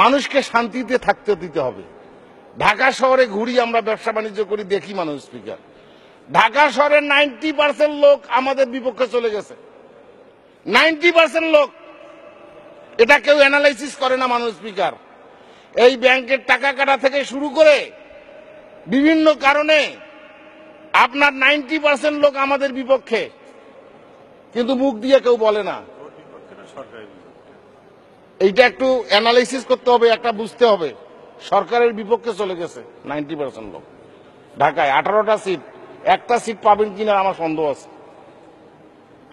মানুষকে শান্তিতে থাকতে দিতে হবে ঢাকা শহরে ঘুরি আমরা ব্যবসা বাণিজ্য করি দেখি মানুষ স্পিকার ঢাকা শহরের নাইনটি পার্সেন্ট লোক আমাদের বিপক্ষে চলে গেছে নাইনটি পার্সেন্ট লোক এটা কেউ অ্যানালাইসিস করে না মানুষ স্পিকার এই ব্যাংকের টাকা কাটা থেকে শুরু করে বিভিন্ন কারণে আপনার নাইনটি পার্সেন্ট লোক আমাদের বিপক্ষে কিন্তু মুখ দিয়ে কেউ বলে না এইটা একটু অ্যানালাইসিস করতে হবে একটা বুঝতে হবে সরকারের বিপক্ষে চলে গেছে নাইনটি পার্সেন্ট লোক ঢাকায় আঠারোটা সিট একটা সিট পাবেন কিনা আমার সন্দেহ আছে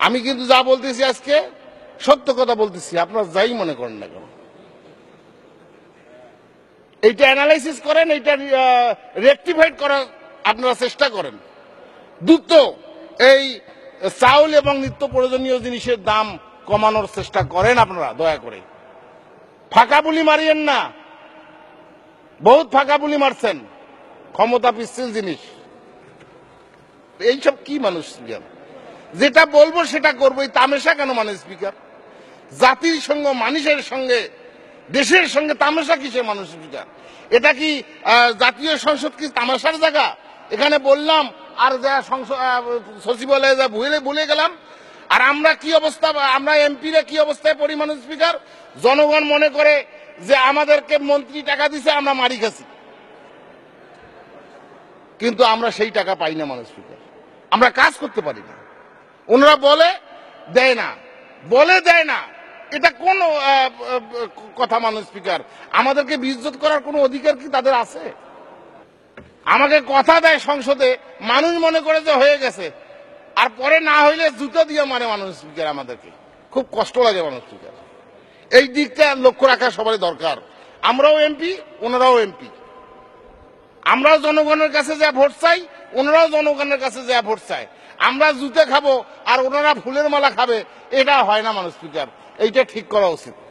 আমি কিন্তু যা বলতেছি আজকে সত্য কথা বলতেছি আপনারা যাই মনে করেন না কেন এইটা অ্যানালাইসিস করেন এইটা রেক্টিফাইড করার আপনারা চেষ্টা করেন দ্রুত এই চাউল এবং নিত্য প্রয়োজনীয় জিনিসের দাম কমানোর চেষ্টা করেন আপনারা দয়া করে ফাঁকা বুলি মারিয়েন না বহুত ফাঁকা বুলি মারছেন ক্ষমতা পিচ্ছিল জিনিস এইসব কি মানুষ স্পিকার যেটা বলবো সেটা করবো এই তামেশা কেন মানে স্পিকার জাতির সঙ্গে মানুষের সঙ্গে দেশের সঙ্গে তামাশা কিসে মানুষ স্পিকার এটা কি জাতীয় সংসদ কি তামাশার জায়গা এখানে বললাম আর যা সংসদ সচিবালয়ে যা ভুলে ভুলে গেলাম আর আমরা কি অবস্থা আমরা এমপিরা কি অবস্থায় পড়ি মানুষ স্পিকার জনগণ মনে করে যে আমাদেরকে মন্ত্রী টাকা দিছে আমরা মারি গেছি কিন্তু আমরা সেই টাকা পাই না মানুষ স্পিকার আমরা কাজ করতে পারি না ওনারা বলে দেয় না বলে দেয় না এটা কোন কথা মানুষ স্পিকার আমাদেরকে বিজ্জত করার কোনো অধিকার কি তাদের আছে আমাকে কথা দেয় সংসদে মানুষ মনে করে যে হয়ে গেছে আর পরে না হইলে জুতো দিয়ে মানে মানুষ স্পিকার আমাদেরকে খুব কষ্ট লাগে মানুষ স্পিকার এই দিকটা লক্ষ্য রাখা সবারই দরকার আমরাও এমপি ওনারাও এমপি আমরাও জনগণের কাছে যা ভোট চাই ওনারাও জনগণের কাছে যা ভোট চায় আমরা জুতে খাবো আর ওনারা ফুলের মালা খাবে এটা হয় না মানুষ স্পিকার এইটা ঠিক করা উচিত